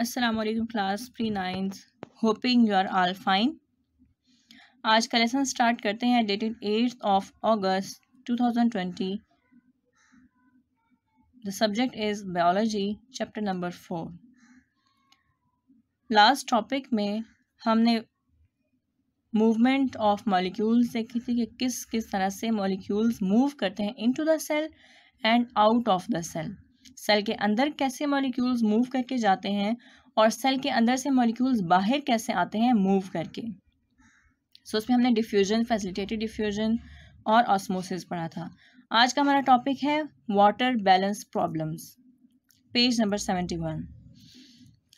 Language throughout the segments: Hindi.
Aslam class pre nine hoping you are all fine आज का लेसन स्टार्ट करते हैं dated eighth of August two twenty the subject is biology chapter number four last topic में हमने मूवमेंट ऑफ मॉलिक्यूल्स देखी थी कि किस किस तरह से मॉलिक्यूल्स मूव करते हैं into the cell and out of the cell cell के अंदर कैसे मॉलिक्यूल्स मूव करके जाते हैं और सेल के अंदर से मॉलिक्यूल्स बाहर कैसे आते हैं मूव करके सो so, उसमें हमने डिफ्यूजन फैसिलिटेटेड डिफ्यूजन और ऑस्मोसिस पढ़ा था आज का हमारा टॉपिक है water balance problems page number seventy one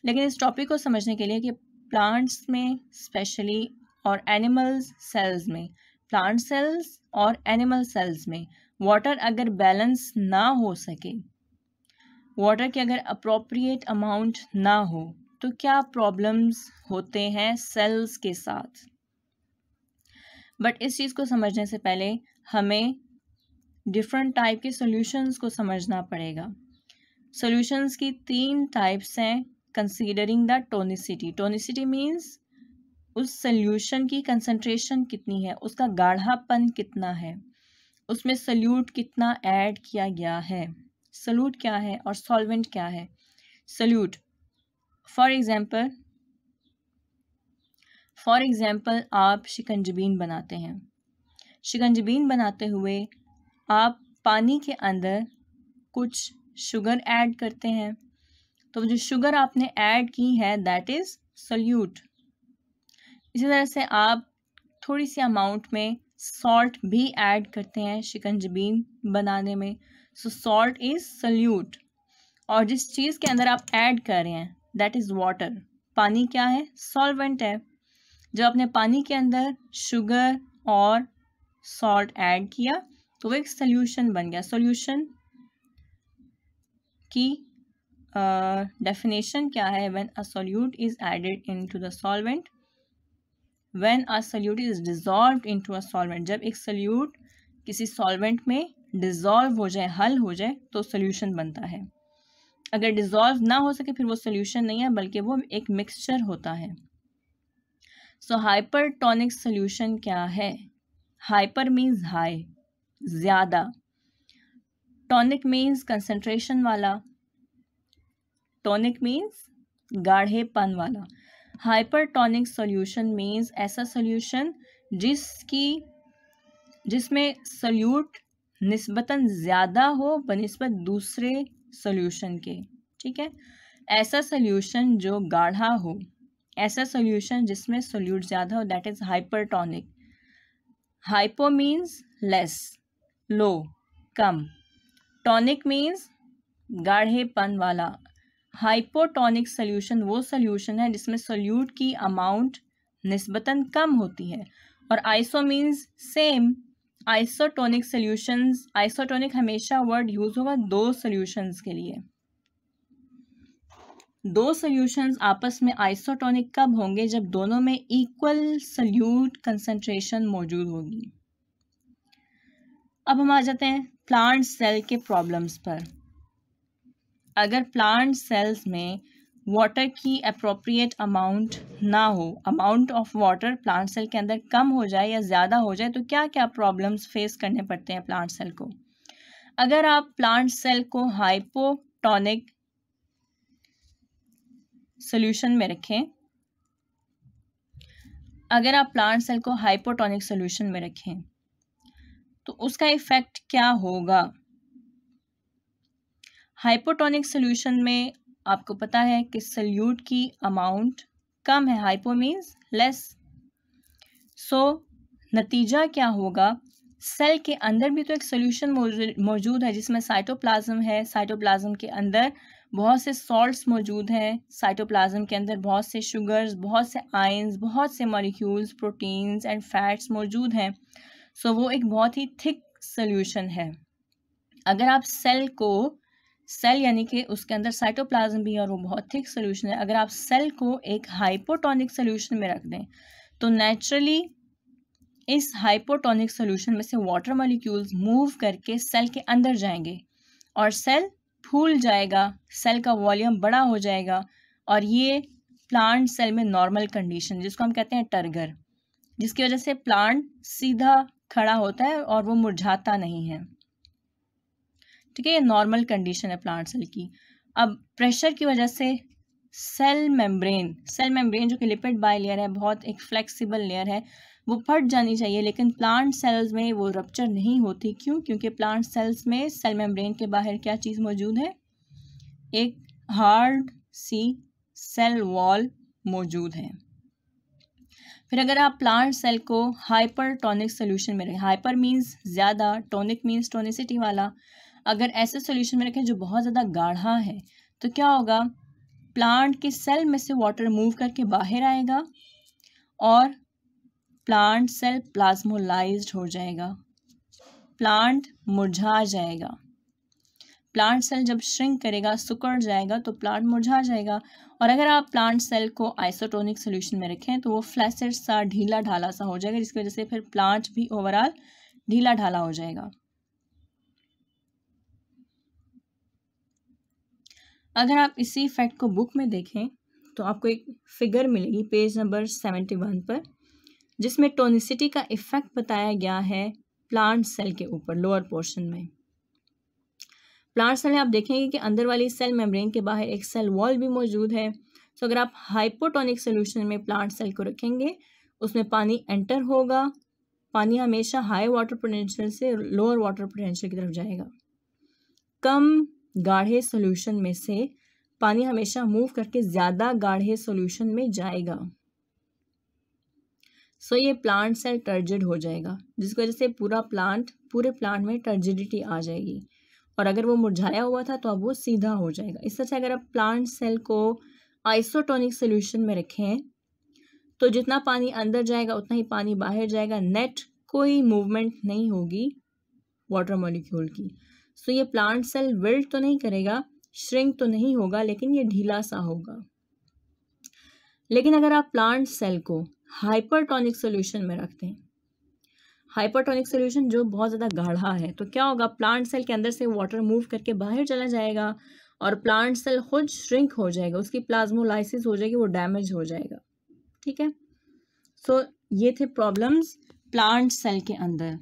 लेकिन इस टॉपिक को समझने के लिए कि प्लांट्स में स्पेशली और एनिमल्स सेल्स में प्लांट सेल्स और एनिमल सेल्स में वाटर अगर बैलेंस ना हो सके वाटर के अगर अप्रोप्रिएट अमाउंट ना हो तो क्या प्रॉब्लम्स होते हैं सेल्स के साथ बट इस चीज़ को समझने से पहले हमें डिफरेंट टाइप के सॉल्यूशंस को समझना पड़ेगा सॉल्यूशंस की तीन टाइप्स हैं considering the tonicity tonicity means उस सॉल्यूशन की कंसंट्रेशन कितनी है उसका गाढ़ापन कितना है उसमें सल्यूट कितना ऐड किया गया है सल्यूट क्या है और सॉल्वेंट क्या है solute for example for example आप शिकंजबीन बनाते हैं शिकंजबीन बनाते हुए आप पानी के अंदर कुछ शुगर ऐड करते हैं तो जो शुगर आपने ऐड की है दैट इज़ सल्यूट इसी तरह से आप थोड़ी सी अमाउंट में सॉल्ट भी ऐड करते हैं शिकंजबीन बनाने में सो सॉल्ट इज सल्यूट और जिस चीज़ के अंदर आप ऐड कर रहे हैं दैट इज़ वाटर पानी क्या है सॉल्वेंट है जब आपने पानी के अंदर शुगर और सॉल्ट ऐड किया तो वो एक सोल्यूशन बन गया सोल्यूशन की डेफिनेशन uh, क्या है when a solute is added into the solvent when a solute is dissolve to a solvent जब एक सोल्यूट किसी सॉल्वेंट में डिज़ोल्व हो जाए हल हो जाए तो सोल्यूशन बनता है अगर डिज़ोल्व ना हो सके फिर वो सोल्यूशन नहीं है बल्कि वो एक मिक्सचर होता है सो हाइपरटोनिक सोल्यूशन क्या है हाइपर मीन्स हाई ज़्यादा टॉनिक मीन्स कंसेंट्रेशन वाला टॉनिक मीन्स गाढ़ेपन वाला हाइपरटोनिक सोल्यूशन मीन्स ऐसा सोल्यूशन जिसकी जिसमें सल्यूट नस्बता ज़्यादा हो बनस्बत दूसरे सोल्यूशन के ठीक है ऐसा सोल्यूशन जो गाढ़ा हो ऐसा सोल्यूशन जिसमें सोल्यूट ज़्यादा हो that is tonic hypo means less low कम टॉनिक मीन्स गाढ़ेपन वाला हाइपोटॉनिक सोल्यूशन वो सोल्यूशन है जिसमें सोल्यूट की अमाउंट नस्बता कम होती है और iso means same isotonic solutions isotonic हमेशा वर्ड यूज होगा दो सॉल्यूशंस के लिए दो सॉल्यूशंस आपस में आइसोटोनिक कब होंगे जब दोनों में इक्वल सल्यूट कंसंट्रेशन मौजूद होगी अब हम आ जाते हैं प्लांट सेल के प्रॉब्लम्स पर अगर प्लांट सेल्स में वाटर की अप्रोप्रिएट अमाउंट ना हो amount of water plant cell के अंदर कम हो जाए या ज़्यादा हो जाए तो क्या क्या प्रॉब्लम्स फेस करने पड़ते हैं प्लांट सेल को अगर आप प्लांट सेल को हाइपोटोनिक सोल्यूशन में रखें अगर आप प्लांट सेल को हाइपोटोनिक सोल्यूशन में रखें तो उसका इफ़ेक्ट क्या होगा हाइपोटोनिक सोल्यूशन में आपको पता है कि सल्यूट की अमाउंट कम है हाइपो मीन्स लेस सो नतीजा क्या होगा सेल के अंदर भी तो एक सोल्यूशन मौजूद है जिसमें साइटोप्लाज्म है साइटोप्लाज्म के अंदर बहुत से सॉल्ट्स मौजूद हैं साइटोप्लाज्म के अंदर बहुत से शुगर्स बहुत से आयंस बहुत से मॉलिक्यूल्स प्रोटीन्स एंड फैट्स मौजूद हैं सो so, वो एक बहुत ही थिक सोल्यूशन है अगर आप सेल को सेल यानी कि उसके अंदर साइटोप्लाज्म भी है और वो बहुत थिक सोल्यूशन है अगर आप सेल को एक हाइपोटोनिक सोल्यूशन में रख दें तो नेचुरली इस हाइपोटोनिक सोल्यूशन में से वाटर मालिक्यूल्स मूव करके सेल के अंदर जाएंगे और सेल फूल जाएगा सेल का वॉल्यूम बड़ा हो जाएगा और ये प्लांट सेल में नॉर्मल कंडीशन जिसको हम कहते हैं टर्गर जिसकी वजह से प्लांट सीधा खड़ा होता है और वो मुरझाता नहीं है ठीक है ये नॉर्मल कंडीशन है प्लांट सेल की अब प्रेशर की वजह से सेल मेम्ब्रेन सेल मेम्ब्रेन जो कि लिपिड बाई लेयर है बहुत एक फ्लेक्सिबल लेयर है वो फट जानी चाहिए लेकिन प्लांट सेल्स में वो रप्चर नहीं होती क्यों क्योंकि प्लांट सेल्स में सेल मेम्ब्रेन के बाहर क्या चीज़ मौजूद है एक हार्ड सी सेल वॉल मौजूद है फिर अगर आप प्लांट सेल को हाइपर टॉनिक सोल्यूशन में रखें हाइपर मीन्स ज़्यादा टॉनिक मीन्स टोनिसिटी वाला अगर ऐसे सोल्यूशन में रखें जो बहुत ज़्यादा गाढ़ा है तो क्या होगा प्लांट के सेल में से वाटर मूव करके बाहर आएगा और प्लांट सेल प्लाज्मोलाइज्ड हो जाएगा प्लांट मुरझा जाएगा प्लांट सेल जब श्रिंक करेगा सुकड़ जाएगा तो प्लांट मुरझा जाएगा और अगर आप प्लांट सेल को आइसोटोनिक सोल्यूशन में रखें तो वो फ्लैसेड सा ढीला ढाला सा हो जाएगा जिसकी वजह से फिर प्लांट भी ओवरऑल ढीला ढाला हो जाएगा अगर आप इसी फैक्ट को बुक में देखें तो आपको एक फिगर मिलेगी पेज नंबर सेवेंटी वन पर जिसमें टोनिसिटी का इफेक्ट बताया गया है प्लांट सेल के ऊपर लोअर पोर्शन में प्लांट सेल में आप देखेंगे कि अंदर वाली सेल मेम्ब्रेन के बाहर एक सेल वॉल भी मौजूद है तो अगर आप हाइपोटोनिक सोल्यूशन में प्लांट सेल को रखेंगे उसमें पानी एंटर होगा पानी हमेशा हाई वाटर पोटेंशियल से लोअर वाटर पोटेंशियल की तरफ जाएगा कम गाढ़े सॉल्यूशन में से पानी हमेशा मूव करके ज़्यादा गाढ़े सॉल्यूशन में जाएगा सो so, ये प्लांट सेल टर्जिड हो जाएगा जिसकी वजह से पूरा प्लांट पूरे प्लांट में टर्जिडिटी आ जाएगी और अगर वो मुरझाया हुआ था तो अब वो सीधा हो जाएगा इस तरह से अगर आप प्लांट सेल को आइसोटोनिक सोल्यूशन में रखें तो जितना पानी अंदर जाएगा उतना ही पानी बाहर जाएगा नेट कोई मूवमेंट नहीं होगी वाटर मॉलिक्यूल की सो तो ये प्लांट सेल विल्ट तो नहीं करेगा श्रिंक तो नहीं होगा लेकिन ये ढीला सा होगा लेकिन अगर आप प्लांट सेल को हाइपरटोनिक सोल्यूशन में रखते हैं हाइपरटोनिक सोल्यूशन जो बहुत ज़्यादा गाढ़ा है तो क्या होगा प्लांट सेल के अंदर से वाटर मूव करके बाहर चला जाएगा और प्लांट सेल खुद श्रिंक हो जाएगा उसकी प्लाज्मोलाइसिस हो जाएगी वो डैमेज हो जाएगा ठीक है सो so, ये थे प्रॉब्लम्स प्लांट सेल के अंदर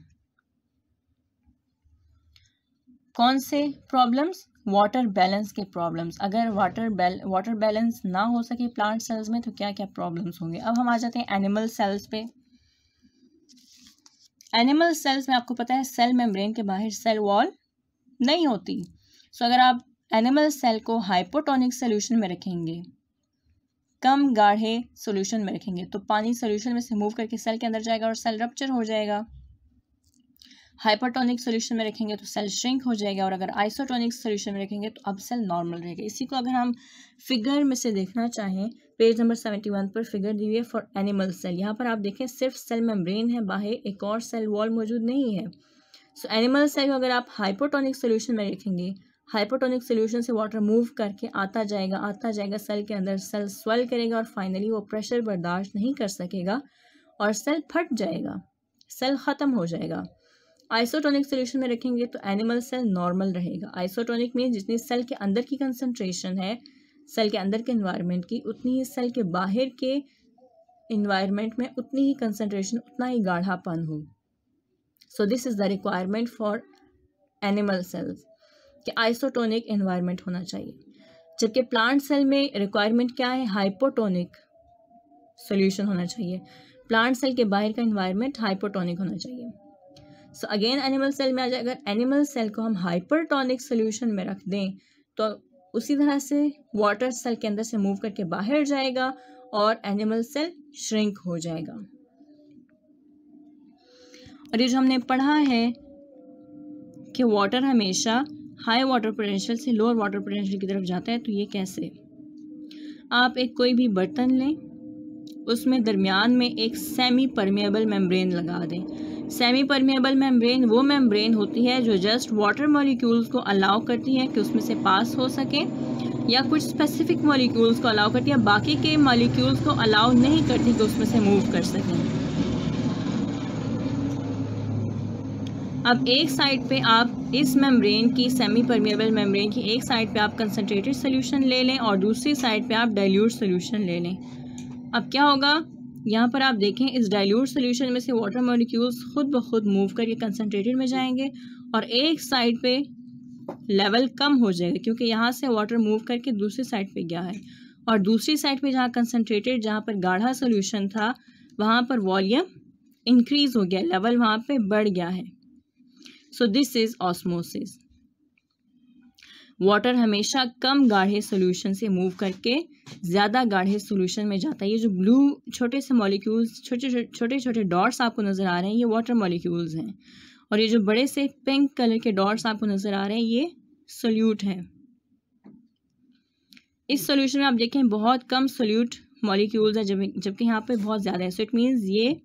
कौन से प्रॉब्लम्स वाटर बैलेंस के प्रॉब्लम्स अगर वाटर बैल वाटर बैलेंस ना हो सके प्लांट सेल्स में तो क्या क्या प्रॉब्लम्स होंगे अब हम आ जाते हैं एनिमल सेल्स पे एनिमल सेल्स में आपको पता है सेल मेम्ब्रेन के बाहर सेल वॉल नहीं होती सो so, अगर आप एनिमल सेल को हाइपोटोनिक सोल्यूशन में रखेंगे कम गाढ़े सोल्यूशन में रखेंगे तो पानी सोल्यूशन में से मूव करके सेल के अंदर जाएगा और सेल रप्चर हो जाएगा हाइपरटोनिक सोल्यूशन में रखेंगे तो सेल श्रिंक हो जाएगा और अगर आइसोटोनिक सोल्यूशन में रखेंगे तो अब सेल नॉर्मल रहेगा इसी को अगर हम फिगर में से देखना चाहें पेज नंबर सेवेंटी वन पर फिगर दी हुई है फॉर एनिमल सेल यहाँ पर आप देखें सिर्फ सेल मेम्ब्रेन है बाहर एक और सेल वॉल मौजूद नहीं है सो एनिमल सेल को अगर आप हाइपोटोनिक सोल्यूशन में रखेंगे हाइपोटोनिक सोल्यूशन से वाटर मूव करके आता जाएगा आता जाएगा सेल के अंदर सेल स्वेल करेगा और फाइनली वो प्रेशर बर्दाश्त नहीं कर सकेगा और सेल फट जाएगा सेल ख़त्म हो जाएगा आइसोटोनिक सोल्यूशन में रखेंगे तो एनिमल सेल नॉर्मल रहेगा आइसोटोनिक में जितनी सेल के अंदर की कंसनट्रेशन है सेल के अंदर के इन्वायरमेंट की उतनी ही सेल के बाहर के इन्वायरमेंट में उतनी ही कंसनट्रेशन उतना ही गाढ़ापन हो so this is the requirement for animal cells कि आइसोटोनिक इन्वायरमेंट होना चाहिए जबकि प्लांट सेल में रिक्वायरमेंट क्या है हाइपोटोनिक सोल्यूशन होना चाहिए प्लांट सेल के बाहर का इन्वायरमेंट हाइपोटोनिक होना चाहिए सो अगेन एनिमल सेल में आ जाए अगर एनिमल सेल को हम हाइपरटोनिक सोल्यूशन में रख दें तो उसी तरह से वाटर सेल के अंदर से मूव करके बाहर जाएगा और एनिमल सेल श्रिंक हो जाएगा और ये जो हमने पढ़ा है कि वाटर हमेशा हाई वाटर पोटेंशियल से लोअर वाटर पोटेंशियल की तरफ जाता है तो ये कैसे आप एक कोई भी बर्तन लें उसमें दरमियान में एक सेमी परमेबल मेम्ब्रेन लगा दें सेमी परमेबल मेम्ब्रेन वो मेम्ब्रेन होती है जो जस्ट वाटर मॉलिक्यूल्स को अलाउ करती है कि उसमें से पास हो सके या कुछ स्पेसिफिक मॉलिक्यूल्स को अलाउ करती है बाकी के मॉलिक्यूल्स को अलाउ नहीं करती कि उसमें से मूव कर सकें अब एक साइड पे आप इस मेम्ब्रेन की सेमी परमेबल मेम्ब्रेन की एक साइड पे आप कंसनट्रेटेड सोल्यूशन ले लें और दूसरी साइड पे आप डाइल्यूट सोल्यूशन ले लें अब क्या होगा यहाँ पर आप देखें इस डाइल्यूट सोल्यूशन में से वाटर मॉलिक्यूल्स खुद ब खुद मूव करके कंसनट्रेटेड में जाएंगे और एक साइड पे लेवल कम हो जाएगा क्योंकि यहाँ से वाटर मूव करके दूसरी साइड पे गया है और दूसरी साइड पे जहाँ कंसनट्रेटेड जहाँ पर गाढ़ा सोल्यूशन था वहाँ पर वॉल्यूम इंक्रीज़ हो गया लेवल वहाँ पर बढ़ गया है so this is osmosis water हमेशा कम गाढ़े सोल्यूशन से मूव करके ज़्यादा गाढ़े सोल्यूशन में जाता है ये जो ब्लू छोटे से मॉलिक्यूल्स छोटे छोटे छोटे डॉट्स आपको नज़र आ रहे हैं ये वाटर मॉलिक्यूल्स हैं और ये जो बड़े से पिंक कलर के डॉट्स आपको नज़र आ रहे हैं ये सोल्यूट हैं इस सोल्यूशन में आप देखें बहुत कम सोल्यूट मॉलिक्यूल्स है जब जबकि यहाँ पे बहुत ज़्यादा है सो इट मीन्स ये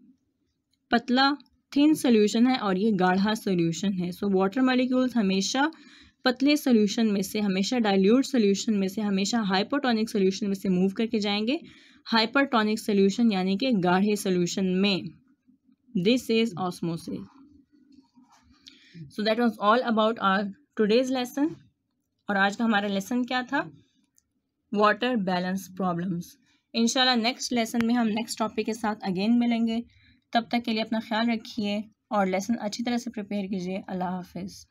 पतला थिन सोल्यूशन है और ये गाढ़ा सोल्यूशन है सो वाटर मॉलिक्यूल्स हमेशा पतले सोल्यूशन में से हमेशा डाइल्यूट सोल्यूशन में से हमेशा हाइपोटोनिक सोल्यूशन में से मूव करके जाएंगे हाइपरटोनिक सोल्यूशन यानी कि गाढ़े सोल्यूशन में this is osmosis so that was all about our today's lesson और आज का हमारा लेसन क्या था वाटर बैलेंस प्रॉब्लम्स इंशाल्लाह नेक्स्ट लेसन में हम नेक्स्ट टॉपिक के साथ अगेन मिलेंगे तब तक के लिए अपना ख्याल रखिए और लेसन अच्छी तरह से प्रिपेयर कीजिए अल्लाह हाफिज़